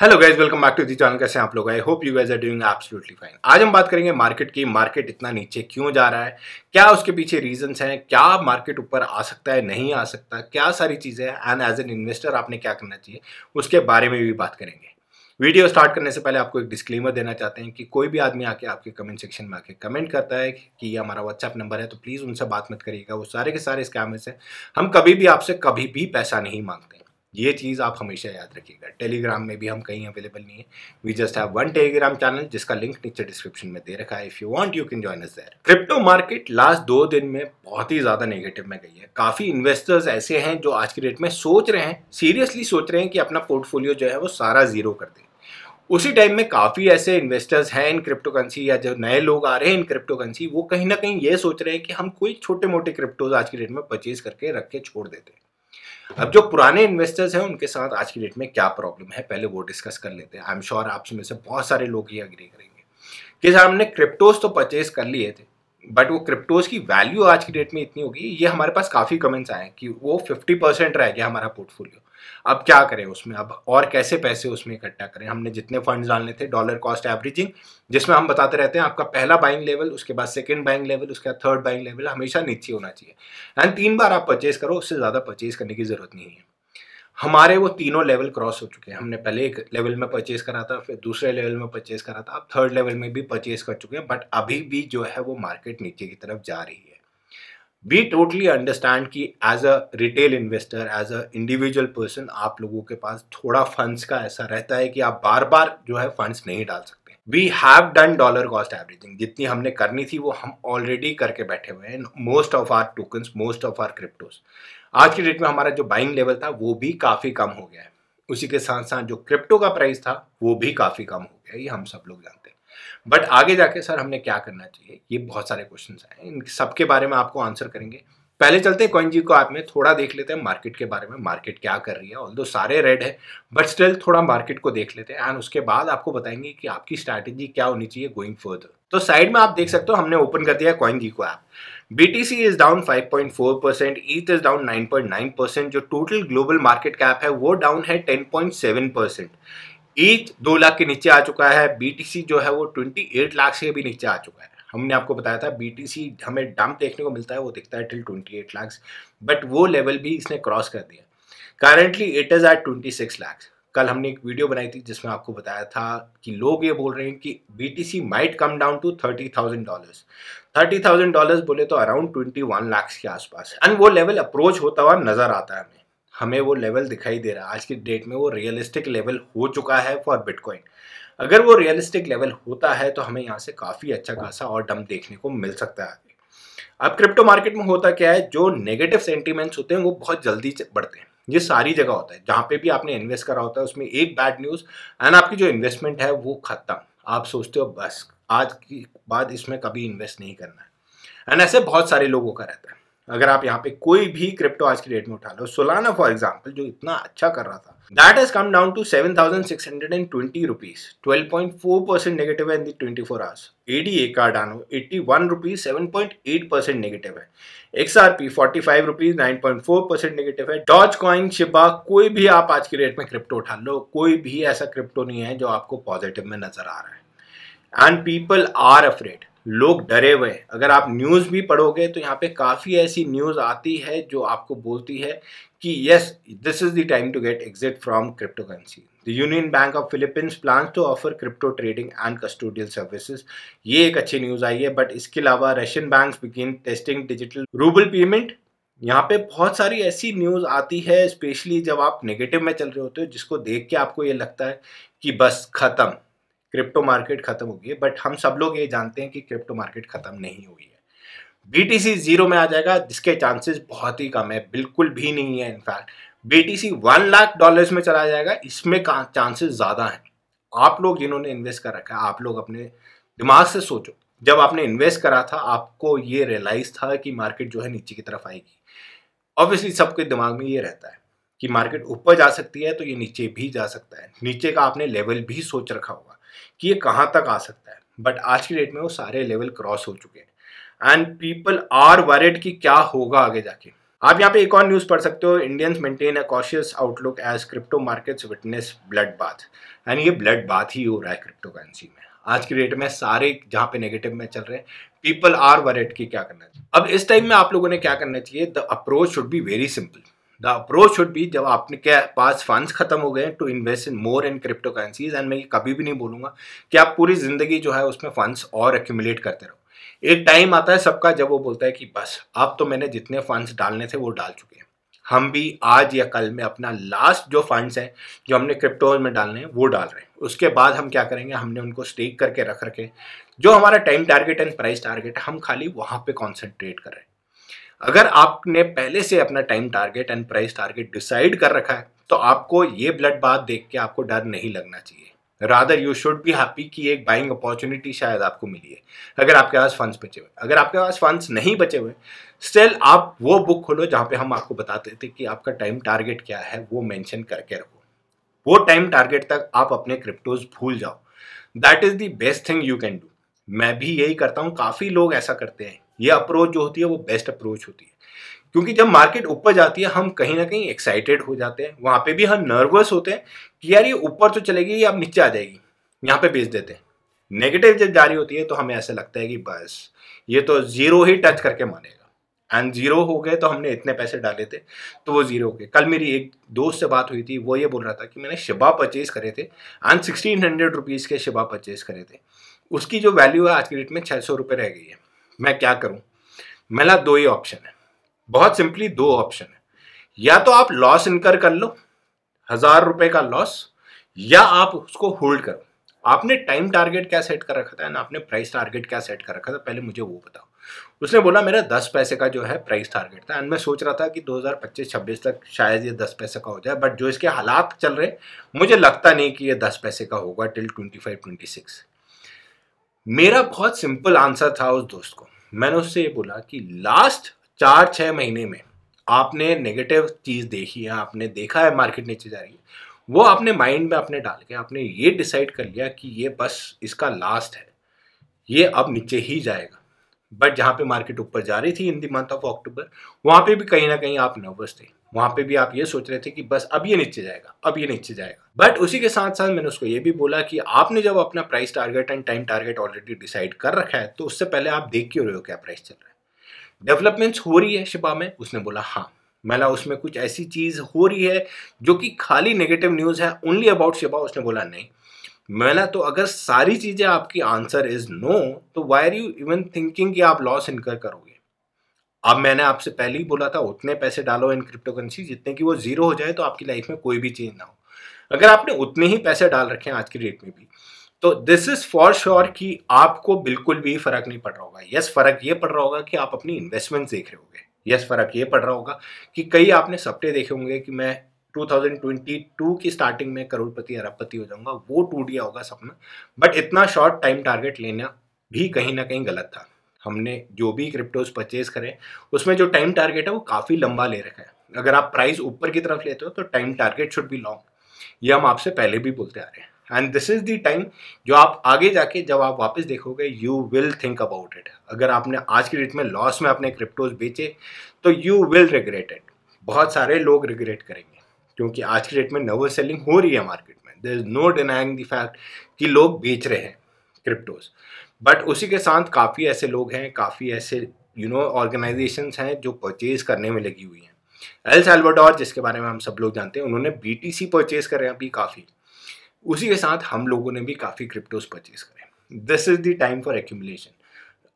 hello guys welcome back to the channel कैसे आप लोग I hope you guys are doing absolutely fine आज हम बात करेंगे मार्केट की मार्केट इतना नीचे क्यों जा रहा है क्या उसके पीछे रीजंस हैं क्या मार्केट ऊपर आ सकता है नहीं आ सकता क्या सारी चीज़ें हैं एंड एज एन इन्वेस्टर आपने क्या करना चाहिए उसके बारे में भी बात करेंगे वीडियो स्टार्ट करने से पहले आपको एक डिस्क्लेमर देना चाहते हैं कि कोई भी आदमी आके आपके कमेंट सेक्शन में आके कमेंट करता है कि ये हमारा व्हाट्सएप नंबर है तो प्लीज़ उनसे बात मत करिएगा वो सारे के सारे स्कैमर्स हैं हम कभी भी आपसे कभी भी पैसा नहीं मांगते ये चीज़ आप हमेशा याद रखिएगा टेलीग्राम में भी हम कहीं अवेलेबल नहीं है we just have one telegram channel जिसका लिंक नीचे डिस्क्रिप्शन में दे रखा है if you want you can join us there crypto market last दो दिन में बहुत ही ज़्यादा नेगेटिव में गई है काफ़ी इन्वेस्टर्स ऐसे हैं जो आज की डेट में सोच रहे हैं सीरियसली सोच रहे हैं कि अपना पोर्टफोलियो जो है वो सारा ज़ीरो कर दें उसी टाइम में काफ़ी ऐसे इन्वेस्टर्स हैं इन क्रिप्टो करेंसी या जो नए लोग आ रहे हैं इन क्रिप्टो करेंसी वो कहीं ना कहीं ये सोच रहे हैं कि हम कोई छोटे मोटे क्रिप्टोज आज की डेट में परचेज करके रख के छोड़ देते हैं अब जो पुराने इन्वेस्टर्स हैं उनके साथ आज की डेट में क्या प्रॉब्लम है पहले वो डिस्कस कर लेते हैं आई एम श्योर आप में से बहुत सारे लोग ये अग्री करेंगे कि सर हमने क्रिप्टोज तो परचेज कर लिए थे बट वो क्रिप्टोज की वैल्यू आज की डेट में इतनी होगी ये हमारे पास काफ़ी कमेंट्स आए कि वो फिफ्टी परसेंट रह गया हमारा पोर्टफोलियो अब क्या करें उसमें अब और कैसे पैसे उसमें इकट्ठा करें हमने जितने फंड्स डालने थे डॉलर कॉस्ट एवरेजिंग जिसमें हम बताते रहते हैं आपका पहला बाइंग लेवल उसके बाद सेकेंड बाइंग लेवल उसके बाद थर्ड बाइंग लेवल हमेशा नीचे होना चाहिए एंड तीन बार आप परचेज करो उससे ज़्यादा परचेज करने की ज़रूरत नहीं है हमारे वो तीनों लेवल क्रॉस हो चुके हैं हमने पहले एक लेवल में परचेज करा था फिर दूसरे लेवल में परचेज करा था अब थर्ड लेवल में भी परचेज कर चुके हैं बट अभी भी जो है वो मार्केट नीचे की तरफ जा रही है वी टोटली अंडरस्टैंड कि as a retail investor as a individual person आप लोगों के पास थोड़ा फंड्स का ऐसा रहता है कि आप बार बार जो है फंड्स नहीं डाल सकते we have done dollar cost averaging जितनी हमने करनी थी वो हम ऑलरेडी करके बैठे हुए हैं most of our tokens most of our cryptos आज की डेट में हमारा जो बाइंग लेवल था वो भी काफ़ी कम हो गया है उसी के साथ साथ जो क्रिप्टो का प्राइस था वो भी काफ़ी कम हो गया ये हम सब लोग जानते हैं बट आगे जाके सर हमने क्या करना चाहिए ये बहुत सारे क्वेश्चन आए इन सबके बारे में आपको आंसर करेंगे पहले चलते हैं कॉइन जी को ऐप में थोड़ा देख लेते हैं मार्केट के बारे में मार्केट क्या कर रही है ऑल दो सारे रेड है बट स्टिल थोड़ा मार्केट को देख लेते हैं एंड उसके बाद आपको बताएंगे कि आपकी स्ट्रैटेजी क्या होनी चाहिए गोइंग फर्दर तो साइड में आप देख सकते हो हमने ओपन कर दिया CoinGecko app BTC is down 5.4 percent is is down 9.9 percent जो टोटल ग्लोबल मार्केट कैप है वो डाउन है 10.7 परसेंट ईथ दो लाख के नीचे आ चुका है बीटीसी जो है वो 28 लाख से भी नीचे आ चुका है हमने आपको बताया था बीटीसी हमें डम देखने को मिलता है वो दिखता है टिल 28 लाख बट वो लेवल भी इसने क्रॉस कर दिया it is is twenty 26 lakh कल हमने एक वीडियो बनाई थी जिसमें आपको बताया था कि लोग ये बोल रहे हैं कि B T C might come down to thirty thousand dollars thirty thousand dollars बोले तो अराउंड ट्वेंटी वन लाख के आसपास एंड वो लेवल अप्रोच होता हुआ नजर आता है हमें हमें वो लेवल दिखाई दे रहा है आज की डेट में वो रियलिस्टिक लेवल हो चुका है फॉर बिटकॉइन अगर वो रियलिस्टिक लेवल होता है तो हमें यहाँ से काफ़ी अच्छा खासा और डम देखने को मिल सकता है अब क्रिप्टो मार्केट में होता क्या है जो नेगेटिव सेंटीमेंट्स होते हैं वो बहुत जल्दी बढ़ते हैं ये सारी जगह होता है जहाँ पे भी आपने इन्वेस्ट करा होता है उसमें एक बैड न्यूज़ एंड आपकी जो इन्वेस्टमेंट है वो ख़त्म आप सोचते हो बस आज की बाद इसमें कभी इन्वेस्ट नहीं करना है एंड ऐसे बहुत सारे लोगों का रहता है अगर आप यहाँ पे कोई भी क्रिप्टो आज की डेट में उठा लो सोलाना फॉर एग्जाम्पल जो इतना अच्छा कर रहा था that has come down to seven thousand six hundred and twenty rupees twelve point four percent negative है in the twenty four hours ADA का डानो eighty one rupees seven point eight percent negative है X R P forty five rupees nine point four percent negative है डॉच coin Shiba कोई भी आप आज की डेट में क्रिप्टो उठा लो कोई भी ऐसा क्रिप्टो नहीं है जो आपको पॉजिटिव में नजर आ रहा है एंड पीपल आर अफ्रेड लोग डरे हुए अगर आप न्यूज़ भी पढ़ोगे तो यहाँ पे काफ़ी ऐसी न्यूज़ आती है जो आपको बोलती है कि yes this is the time to get exit from cryptocurrency the Union Bank of Philippines plan to offer crypto trading and custodial services ये एक अच्छी न्यूज़ आई है बट इसके अलावा Russian bank begin testing digital rouble payment यहाँ पे बहुत सारी ऐसी न्यूज़ आती है स्पेशली जब आप नेगेटिव में चल रहे होते हो जिसको देख के आपको ये लगता है कि बस ख़त्म क्रिप्टो मार्केट खत्म हो गई है बट हम सब लोग ये जानते हैं कि क्रिप्टो मार्केट खत्म नहीं हुई है बीटीसी जीरो में आ जाएगा जिसके चांसेस बहुत ही कम है बिल्कुल भी नहीं है in fact BTC one lakh dollars में चला जाएगा इसमें चांसेस ज़्यादा हैं आप लोग जिन्होंने इन्वेस्ट कर रखा है आप लोग अपने दिमाग से सोचो जब आपने इन्वेस्ट करा था आपको ये रियलाइज था कि मार्केट जो है नीचे की तरफ आएगी ऑब्वियसली सबके दिमाग में ये रहता है कि मार्केट ऊपर जा सकती है तो ये नीचे भी जा सकता है नीचे का आपने लेवल भी सोच रखा होगा कि ये कहाँ तक आ सकता है बट आज की डेट में वो सारे लेवल क्रॉस हो चुके हैं एंड पीपल आर वरिड कि क्या होगा आगे जाके आप यहाँ पे एक और न्यूज़ पढ़ सकते हो Indians maintain a cautious outlook as crypto markets witness bloodbath and ये ब्लड बाथ ही हो रहा है क्रिप्टो करेंसी में आज की डेट में सारे जहाँ पे नेगेटिव में चल रहे हैं पीपल आर वरेट की क्या करना चाहिए अब इस टाइम में आप लोगों ने क्या करना चाहिए the approach should be very simple the approach should be जब आपने के पास फंड्स खत्म हो गए to invest in more in cryptocurrencies and मैं ये कभी भी नहीं बोलूंगा कि आप पूरी ज़िंदगी जो है उसमें फंड्स और एक्यूमुलेट करते रहो एक टाइम आता है सबका जब वो बोलता है कि बस अब तो मैंने जितने फंड्स डालने थे वो डाल चुके हैं हम भी आज या कल में अपना लास्ट जो फंड्स हैं जो हमने क्रिप्टो में डालने हैं वो डाल रहे हैं उसके बाद हम क्या करेंगे हमने उनको स्टेक करके रख रखे जो हमारा time target and price target है हम खाली वहाँ पे कॉन्सेंट्रेट कर रहे हैं अगर आपने पहले से अपना time target and price target decide कर रखा है तो आपको ये ब्लड बात देख के आपको डर नहीं लगना चाहिए rather you should be happy कि एक बाइंग अपॉर्चुनिटी शायद आपको मिली है अगर आपके पास फंड्स बचे हुए अगर आपके पास फंड्स नहीं बचे हुए स्टिल आप वो बुक खोलो जहाँ पे हम आपको बताते थे कि आपका टाइम टारगेट क्या है वो मेंशन करके रखो वो टाइम टारगेट तक आप अपने क्रिप्टोज भूल जाओ that is the best thing you can do मैं भी यही करता हूँ काफ़ी लोग ऐसा करते हैं ये अप्रोच जो होती है वो बेस्ट अप्रोच होती है क्योंकि जब मार्केट ऊपर जाती है हम कहीं ना कहीं एक्साइटेड हो जाते हैं वहाँ पे भी हम नर्वस होते हैं कि यार ये ऊपर तो चलेगी या नीचे आ जाएगी यहाँ पे बेच देते हैं नेगेटिव जब जारी होती है तो हमें ऐसा लगता है कि बस ये तो ज़ीरो ही टच करके मानेगा एंड ज़ीरो हो गए तो हमने इतने पैसे डाले थे तो वो ज़ीरो हो गए कल मेरी एक दोस्त से बात हुई थी वो ये बोल रहा था कि मैंने शिबा परचेज़ करे थे एंड सिक्सटीन हंड्रेड रुपीज़ के शिबा परचेज़ करे थे उसकी जो वैल्यू है आज की डेट में छः सौ रुपये रह गई है मैं क्या करूं मेरा दो ही ऑप्शन है बहुत सिंपली दो ऑप्शन है या तो आप लॉस इनकर कर लो हजार रुपए का लॉस या आप उसको होल्ड करो आपने टाइम टारगेट क्या सेट कर रखा था एंड आपने प्राइस टारगेट क्या सेट कर रखा था पहले मुझे वो बताओ उसने बोला मेरा दस पैसे का जो है प्राइस टारगेट था एंड मैं सोच रहा था कि 2025-26 तक शायद ये दस पैसे का हो जाए बट जो इसके हालात चल रहे मुझे लगता नहीं कि ये दस पैसे का होगा टिल 25-26 मेरा बहुत सिंपल आंसर था उस दोस्त को मैंने उससे ये बोला कि लास्ट चार छः महीने में आपने नेगेटिव चीज़ देखी है आपने देखा है मार्केट नीचे जा रही है वो आपने माइंड में आपने डाल के आपने ये डिसाइड कर लिया कि ये बस इसका लास्ट है ये अब नीचे ही जाएगा बट जहाँ पे मार्केट ऊपर जा रही थी इन दी मंथ ऑफ अक्टूबर वहाँ पे भी कहीं ना कहीं आप नर्वस थे वहां पे भी आप ये सोच रहे थे कि बस अब ये नीचे जाएगा अब ये नीचे जाएगा बट उसी के साथ साथ मैंने उसको ये भी बोला कि आपने जब अपना price target and time target already decide कर रखा है तो उससे पहले आप देख क्यों रहे हो क्या प्राइस चल रहा है डेवलपमेंट्स हो रही है शिपा में उसने बोला हाँ मैला उसमें कुछ ऐसी चीज़ हो रही है जो कि खाली नेगेटिव न्यूज़ है ओनली अबाउट शिपा उसने बोला नहीं मैला तो अगर सारी चीज़ें आपकी आंसर इज़ नो तो why are you even thinking कि आप लॉस इनकर करोगे अब मैंने आपसे पहले ही बोला था उतने पैसे डालो इन क्रिप्टो करेंसी जितने की वो जीरो हो जाए तो आपकी लाइफ में कोई भी चेंज ना हो अगर आपने उतने ही पैसे डाल रखे हैं आज की डेट में भी तो दिस इज फॉर श्योर कि आपको बिल्कुल भी फर्क नहीं पड़ रहा होगा यस फर्क ये पड़ रहा होगा कि आप अपनी इन्वेस्टमेंट देख रहे होंगे यस फर्क ये पड़ रहा होगा कि कई आपने सपने देखे होंगे कि मैं 2022 की स्टार्टिंग में करोड़पति अरबपति हो जाऊंगा वो टूट गया होगा सपना बट इतना शॉर्ट टाइम टारगेट लेना भी कहीं ना कहीं गलत था हमने जो भी क्रिप्टोज परचेज करें उसमें जो टाइम टारगेट है वो काफ़ी लंबा ले रखा है अगर आप प्राइस ऊपर की तरफ लेते हो तो time target should be long ये हम आपसे पहले भी बोलते आ रहे हैं and this is the time जो आप आगे जाके जब आप वापस देखोगे you will think about it अगर आपने आज की डेट में लॉस में अपने क्रिप्टोज बेचे तो यू विल रिग्रेट इट बहुत सारे लोग रिग्रेट करेंगे क्योंकि आज की डेट में नर्वस सेलिंग हो रही है मार्केट में there is no denying the fact कि लोग बेच रहे हैं क्रिप्टोज बट उसी के साथ काफ़ी ऐसे लोग हैं काफ़ी ऐसे यू नो ऑर्गेनाइजेशन हैं जो परचेज करने में लगी हुई हैं एल सेल्वाडोर जिसके बारे में हम सब लोग जानते हैं उन्होंने बी टी सी परचेज करें अभी काफ़ी उसी के साथ हम लोगों ने भी काफ़ी क्रिप्टोज परचेज करें this is the time for accumulation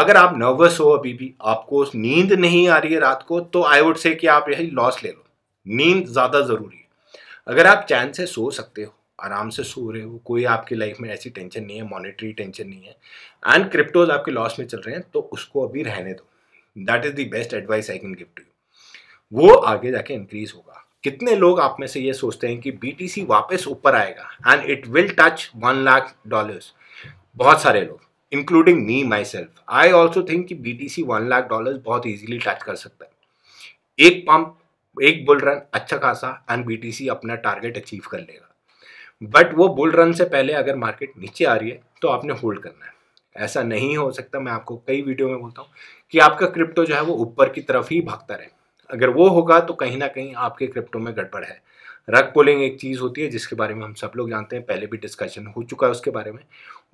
अगर आप नर्वस हो अभी भी आपको नींद नहीं आ रही है रात को तो आई वुड से कि आप यही लॉस ले लो नींद ज़्यादा ज़रूरी है अगर आप चैन से सो सकते हो आराम से सो रहे हो कोई आपकी लाइफ में ऐसी टेंशन नहीं है मॉनेटरी टेंशन नहीं है एंड क्रिप्टोज आपके लॉस में चल रहे हैं तो उसको अभी रहने दो that is the best advice I can give to you वो आगे जाके इंक्रीज होगा कितने लोग आप में से ये सोचते हैं कि बी वापस ऊपर आएगा and it will touch one lakh dollars बहुत सारे लोग including me myself I also think कि B T C one lakh dollar बहुत ईजिली टच कर सकता है एक पंप एक बुल रन अच्छा खासा एंड बी टी सी अपना टारगेट अचीव कर लेगा बट वो बुल रन से पहले अगर मार्केट नीचे आ रही है तो आपने होल्ड करना है ऐसा नहीं हो सकता मैं आपको कई वीडियो में बोलता हूँ कि आपका क्रिप्टो जो है वो ऊपर की तरफ ही भागता रहे अगर वो होगा तो कहीं ना कहीं आपके क्रिप्टो में गड़बड़ है रग पुलिंग एक चीज़ होती है जिसके बारे में हम सब लोग जानते हैं पहले भी डिस्कशन हो चुका है उसके बारे में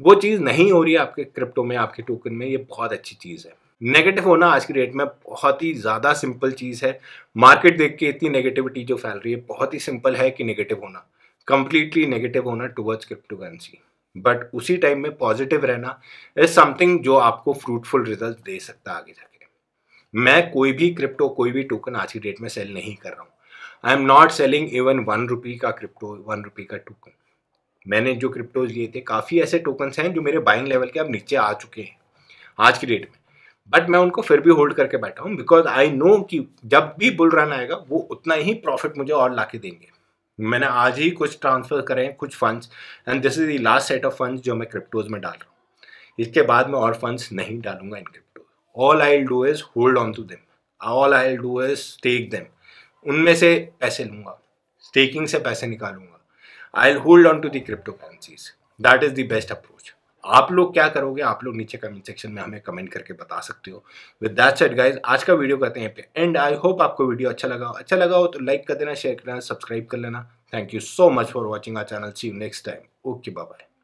वो चीज़ नहीं हो रही है आपके क्रिप्टो में आपके टोकन में ये बहुत अच्छी चीज़ है नेगेटिव होना आज की डेट में बहुत ही ज़्यादा सिंपल चीज़ है मार्केट देख के इतनी नेगेटिविटी जो फैल रही है बहुत ही सिंपल है कि नेगेटिव होना कंप्लीटली नेगेटिव होना टूवर्ड्स क्रिप्टो करेंसी बट उसी टाइम में पॉजिटिव रहना इज समथिंग जो आपको फ्रूटफुल रिजल्ट दे सकता है आगे जाके मैं कोई भी क्रिप्टो कोई भी टोकन आज की डेट में सेल नहीं कर रहा हूँ I am not selling even one rupee का क्रिप्टो वन रुपी का टोकन मैंने जो क्रिप्टोज लिए थे काफ़ी ऐसे टोकन्स हैं जो मेरे बाइंग लेवल के अब नीचे आ चुके हैं आज की डेट में बट मैं उनको फिर भी होल्ड करके बैठा हूँ बिकॉज आई नो कि जब भी बुल रन आएगा वो उतना ही प्रॉफिट मुझे और ला देंगे मैंने आज ही कुछ ट्रांसफ़र करे हैं कुछ funds and this is the last set of funds जो मैं क्रिप्टोज़ में डाल रहा हूँ इसके बाद मैं और फंड्स नहीं डालूंगा इन crypto all I do is hold on to them all I do is take them उनमें से पैसे लूँगा स्टेकिंग से पैसे निकालूंगा I hold on to the crypto currencies that is the best approach आप लोग क्या करोगे आप लोग नीचे कमेंट सेक्शन में हमें कमेंट करके बता सकते हो विद दैट सेट गाइज आज का वीडियो करते हैं पे एंड आई होप आपको वीडियो अच्छा लगा हो अच्छा लगा हो तो लाइक कर देना शेयर करना सब्सक्राइब कर लेना thank you so much for watching our channel see next time okay bye